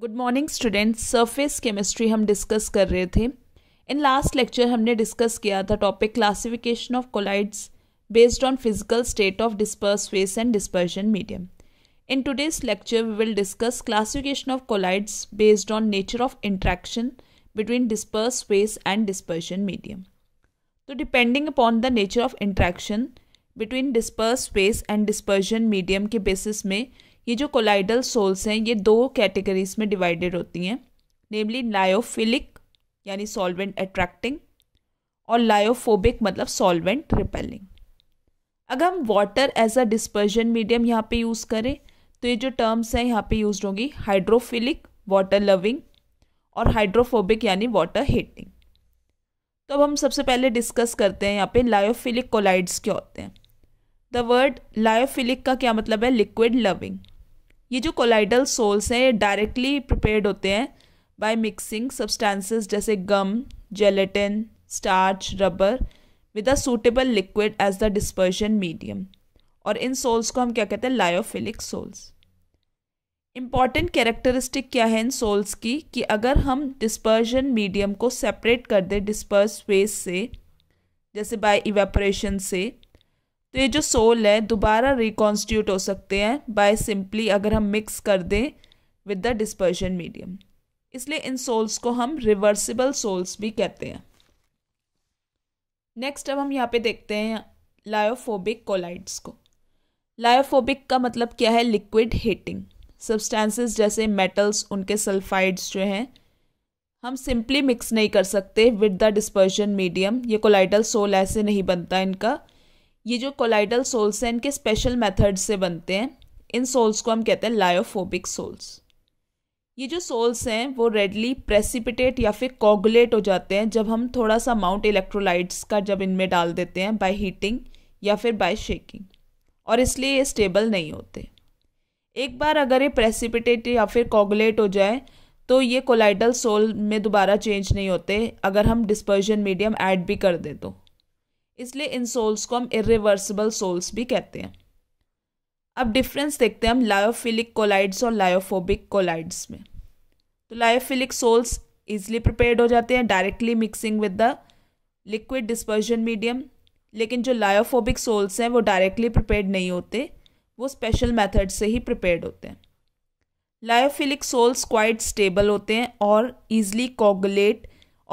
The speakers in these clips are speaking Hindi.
good morning students surface chemistry हम डिस्कस कर रहे थे इन लास्ट लेक्चर हमने डिस्कस किया था topic classification of colloids based on physical state of disperse phase and dispersion medium in today's lecture we will discuss classification of colloids based on nature of interaction between disperse phase and dispersion medium तो depending upon the nature of interaction between disperse phase and dispersion medium के बेसिस में ये जो कोलाइडल सोल्स हैं ये दो कैटेगरीज में डिवाइडेड होती हैं नेमली लायोफिलिक यानी सॉल्वेंट अट्रैक्टिंग और लायोफोबिक मतलब सॉल्वेंट रिपेलिंग अगर हम water as a dispersion medium यहाँ पे यूज़ करें तो ये जो टर्म्स हैं यहाँ पे यूज होंगी हाइड्रोफिलिक वाटर लविंग और हाइड्रोफोबिक यानी वाटर हीटिंग तो अब हम सबसे पहले डिस्कस करते हैं यहाँ पे लायोफिलिक कोलाइड्स क्या होते हैं द वर्ड लायोफिलिक का क्या मतलब है लिक्विड लविंग ये जो कोलाइडल सोल्स हैं ये डायरेक्टली प्रिपेयर्ड होते हैं बाय मिक्सिंग सब्सटेंसेस जैसे gum gelatin starch rubber with a suitable liquid as the dispersion medium और इन सोल्स को हम क्या कहते हैं लायोफिलिक सोल्स इम्पॉर्टेंट कैरेक्टरिस्टिक क्या है इन सोल्स की कि अगर हम डिस्पर्जन मीडियम को सेपरेट कर दें डिस्पर्स फेस से जैसे बाय इवेपोरेशन से तो ये जो सोल है दोबारा रिकॉन्स्टिट्यूट हो सकते हैं बाय सिंपली अगर हम मिक्स कर दें विद द डिस्पर्शन मीडियम इसलिए इन सोल्स को हम रिवर्सिबल सोल्स भी कहते हैं नेक्स्ट अब हम यहाँ पे देखते हैं लायोफोबिक कोलाइड्स को लायोफोबिक का मतलब क्या है लिक्विड हीटिंग सब्सटेंसेस जैसे मेटल्स उनके सल्फाइड्स जो हैं हम सिंपली मिक्स नहीं कर सकते विद द डिस्पर्शन मीडियम ये कोलाइडल सोल ऐसे नहीं बनता इनका ये जो कोलाइडल सोल्स हैं इनके स्पेशल मेथड से बनते हैं इन सोल्स को हम कहते हैं लायोफोबिक सोल्स ये जो सोल्स हैं वो रेडली प्रेसिपिटेट या फिर कोगुलेट हो जाते हैं जब हम थोड़ा सा अमाउंट इलेक्ट्रोलाइट्स का जब इनमें डाल देते हैं बाय हीटिंग या फिर बाय शेकिंग और इसलिए ये स्टेबल नहीं होते एक बार अगर ये प्रेसिपिटेट या फिर कोगुलेट हो जाए तो ये कोलाइडल सोल में दोबारा चेंज नहीं होते अगर हम डिस्पर्जन मीडियम ऐड भी कर दें तो इसलिए इन सोल्स को हम इरिवर्सिबल सोल्स भी कहते हैं अब डिफरेंस देखते हैं हम लायोफिलिक कोलाइड्स और लायोफोबिक कोलाइड्स में तो लायोफिलिक सोल्स ईजिली प्रिपेयर्ड हो जाते हैं directly mixing with the liquid dispersion medium लेकिन जो लायोफोबिक सोल्स हैं वो डायरेक्टली प्रिपेयर्ड नहीं होते वो स्पेशल मेथड से ही प्रिपेयर्ड होते हैं लायोफिलिक सोल्स क्वाइट स्टेबल होते हैं और ईजिली कोगुलेट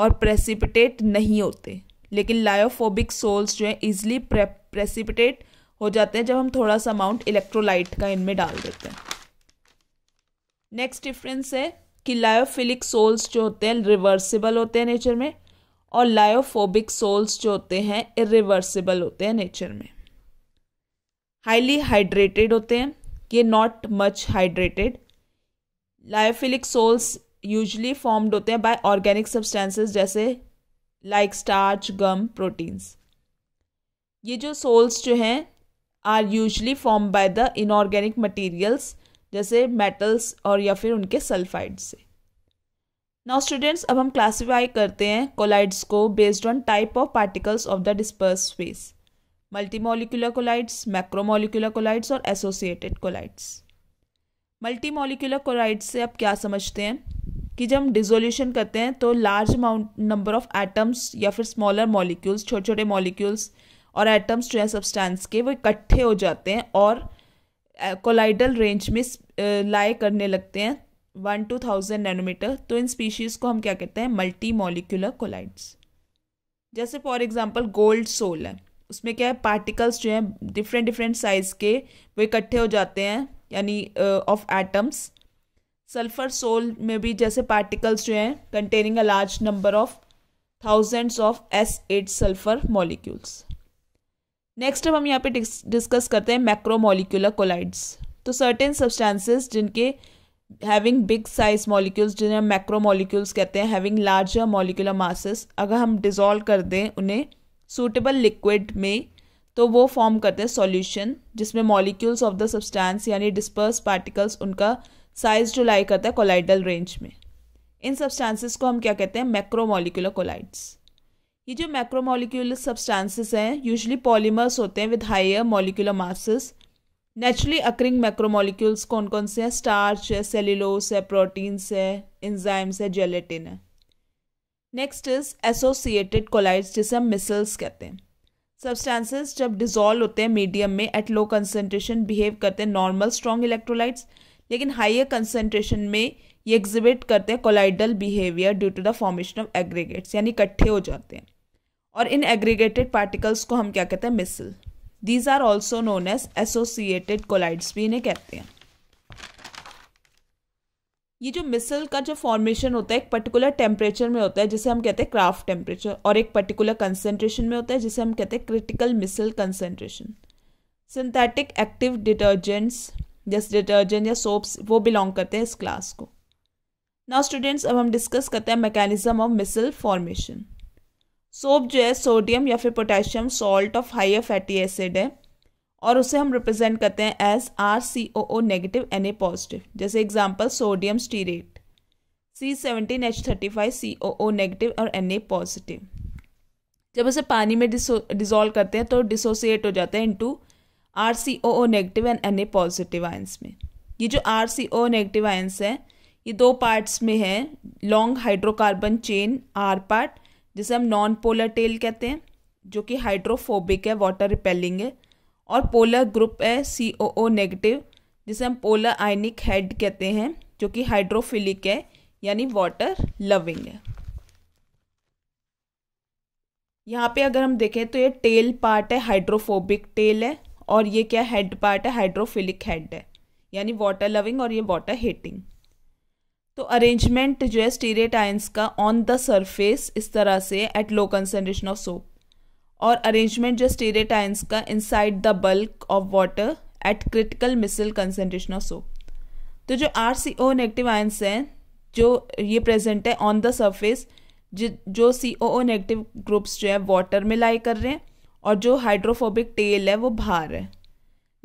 और प्रेसिपिटेट नहीं होते लेकिन लायोफोबिक सोल्स जो है इजिली प्रेसिपिटेट हो जाते हैं जब हम थोड़ा सा अमाउंट इलेक्ट्रोलाइट का इनमें डाल देते हैं नेक्स्ट डिफरेंस है कि लायोफिलिक सोल्स जो होते हैं रिवर्सिबल होते हैं नेचर में और लायोफोबिक सोल्स जो होते हैं इरिवर्सिबल होते हैं नेचर में हाईली हाइड्रेटेड होते हैं ये not much hydrated lyophilic sols usually formed होते हैं बाय ऑर्गेनिक सब्सटेंसेस जैसे लाइक स्टार्च गम प्रोटीन्स ये जो सोल्स जो हैं are usually form by the inorganic materials जैसे मेटल्स और या फिर उनके सल्फाइड से नाउ स्टूडेंट्स अब हम क्लासीफाई करते हैं कोलाइड्स को based on type of particles of the disperse phase multimolecular colloids macromolecular colloids और एसोसिएटेड कोलाइड्स मल्टीमोलिकुलर कोलाइड्स से आप क्या समझते हैं कि जब हम डिजोल्यूशन करते हैं तो large amount number of atoms या फिर स्मॉलर मॉलिक्यूल्स छोटे छोटे मॉलिक्यूल्स और एटम्स जो है सब्सटेंस के वो इकट्ठे हो जाते हैं और कोलाइडल रेंज में लाए करने लगते हैं वन टू थाउजेंड नैनोमीटर तो इन स्पीशीज़ को हम क्या कहते हैं मल्टी मोलिकुलर कोलाइड्स जैसे फॉर एग्जांपल गोल्ड सोल है उसमें क्या है पार्टिकल्स जो हैं डिफरेंट डिफरेंट साइज़ के वो इकट्ठे हो जाते हैं यानी ऑफ एटम्स सल्फर सोल में भी जैसे पार्टिकल्स जो हैं containing a large number of thousands of S eight sulphur molecules next अब हम यहाँ पे डिस्कस करते हैं मैक्रोमोलिकुलर कोलाइड्स तो सर्टेन सब्सटेंसेस जिनके हैविंग बिग साइज मॉलिक्यूल्स जिन्हें हम मैक्रो मोलिक्यूल्स कहते हैं हैविंग लार्जर मॉलिकुलर मासेस अगर हम डिजोल्व कर दें उन्हें सूटेबल लिक्विड में तो वो फॉर्म करते हैं सॉल्यूशन जिसमें मॉलिक्यूल्स ऑफ द सब्सटेंस यानी डिस्पर्स पार्टिकल्स उनका साइज जो लाई करता है कोलाइडल रेंज में इन सब्सटेंसेस को हम क्या कहते हैं मैक्रोमोलिकुलर कोलाइड्स ये जो मैक्रोमोलिकुलर सब्सटेंसेस हैं यूजली पॉलीमर्स होते हैं with higher molecular masses naturally occurring macromolecules कौन कौन से हैं स्टार्च है सेलिलोस है प्रोटीन्स है इंजाइम्स है जेलेटिन है नेक्स्ट इज एसोसिएटेड कोलाइड्स जिसे हम मिसल्स कहते हैं सब्सटेंसेस जब डिजॉल्व होते हैं मीडियम में एट लो कंसेंट्रेशन बिहेव करते हैं नॉर्मल स्ट्रॉन्ग इलेक्ट्रोलाइट्स लेकिन हाइयर कंसनट्रेशन में ये एग्जिबिट करते हैं colloidal behaviour due to the formation of aggregates यानी इकट्ठे हो जाते हैं और इन एग्रीगेटेड पार्टिकल्स को हम क्या कहते हैं micelle these are also known as associated colloids भी इन्हें कहते हैं ये जो मिसल का जो फॉर्मेशन होता है एक पर्टिकुलर टेम्परेचर में होता है जिसे हम कहते हैं क्राफ्ट टेम्परेचर और एक पर्टिकुलर कंसेंट्रेशन में होता है जिसे हम कहते हैं critical micelle concentration synthetic active detergents जैसे डिटर्जेंट या सोप्स वो बिलोंग करते हैं इस क्लास को ना स्टूडेंट्स अब हम डिस्कस करते हैं mechanism of micelle formation soap जो है सोडियम या फिर potassium salt of higher fatty acid है और उसे हम रिप्रेजेंट करते हैं as R C O O negative N A positive जैसे example sodium stearate C seventeen H thirty five C O O negative और एन ए पॉजिटिव जब उसे पानी में डिजोल्व करते हैं तो डिसोसिएट हो जाते हैं into R C O O negative and N A positive ions में ये जो R C O negative ions है ये दो पार्ट्स में है long hydrocarbon chain R part जिसे हम नॉन पोलर टेल कहते हैं जो कि हाइड्रोफोबिक है वाटर रिपेलिंग है और पोलर ग्रुप है सी ओ ओ नेगेटिव जिसे हम पोलर आयनिक हेड कहते हैं जो कि हाइड्रोफिलिक है यानी वाटर लविंग है यहाँ पे अगर हम देखें तो ये टेल पार्ट है हाइड्रोफोबिक टेल है और ये क्या हेड पार्ट है हाइड्रोफिलिक हेड है यानी वाटर लविंग और ये वाटर हेटिंग तो अरेंजमेंट जो है स्टीरेट आयंस का ऑन द सरफेस इस तरह से at low concentration of soap और अरेंजमेंट जो स्टीरेट आयंस का inside the bulk of water at critical micelle concentration of soap तो जो R C O negative ions हैं जो ये प्रेजेंट है ऑन द सरफेस जो सी ओ ओ नेगेटिव ग्रुप्स जो है वाटर में लाई कर रहे हैं और जो हाइड्रोफोबिक टेल है वो बाहर है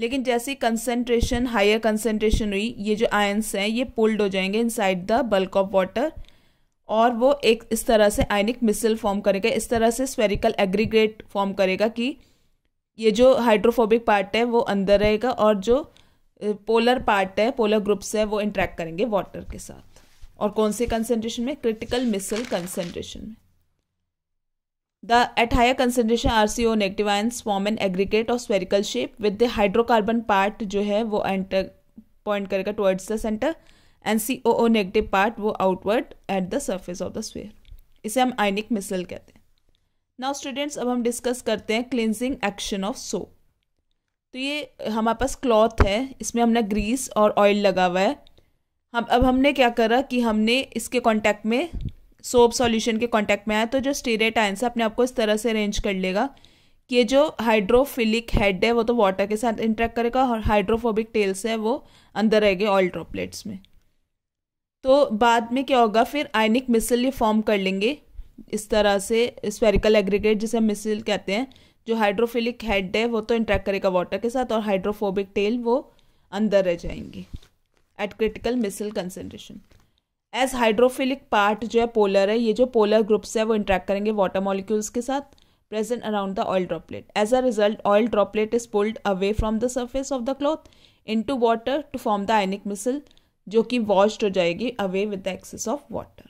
लेकिन जैसे कंसेंट्रेशन हायर कंसेंट्रेशन हुई ये जो आयंस हैं ये पुल्ड हो जाएंगे inside the bulk of water और वो एक इस तरह से आयनिक मिसल फॉर्म करेगा इस तरह से स्फेरिकल एग्रीग्रेट फॉर्म करेगा कि ये जो हाइड्रोफोबिक पार्ट है वो अंदर रहेगा और जो पोलर पार्ट है पोलर ग्रुप्स है वो इंट्रैक्ट करेंगे वाटर के साथ और कौन से कंसेंट्रेशन में क्रिटिकल मिसल कंसेंट्रेशन में the at higher concentration R C O negative ion form an aggregate और spherical shape with the hydrocarbon part जो है वो एंटर पॉइंट करेगा towards the centre N C O O negative part वो outward at the surface of the sphere इसे हम आइनिक मिसल कहते हैं नाउ स्टूडेंट्स अब हम डिस्कस करते हैं क्लिनजिंग एक्शन ऑफ सोप तो ये हमारे पास क्लॉथ है इसमें हमने ग्रीस और ऑयल लगा हुआ है हम अब हमने क्या करा कि हमने इसके कॉन्टैक्ट में सोप सॉल्यूशन के कांटेक्ट में आए तो जो स्टीरेट आयन से अपने आप को इस तरह से अरेंज कर लेगा कि ये जो हाइड्रोफिलिक हेड है वो तो वाटर के साथ इंटरेक्ट करेगा और हाइड्रोफोबिक टेल्स है वो अंदर रहेंगे ऑयल ड्रॉपलेट्स में तो बाद में क्या होगा फिर आयनिक मिसल ये फॉर्म कर लेंगे इस तरह से स्पेरिकल एग्रीगेट जिसे मिसल कहते हैं जो हाइड्रोफिलिक हेड है वो तो इंटरेक्ट करेगा वाटर के साथ और हाइड्रोफोबिक टेल वो अंदर रह जाएंगे at critical micelle concentration as hydrophilic part जो है पोलर है ये जो पोलर ग्रुप्स है वो इंट्रैक्ट करेंगे वाटर मॉलिक्यूल्स के साथ present around the oil droplet as a result oil droplet is pulled away from the surface of the cloth into water to form the ionic micelle जो कि वॉश्ड हो जाएगी away with the excess of water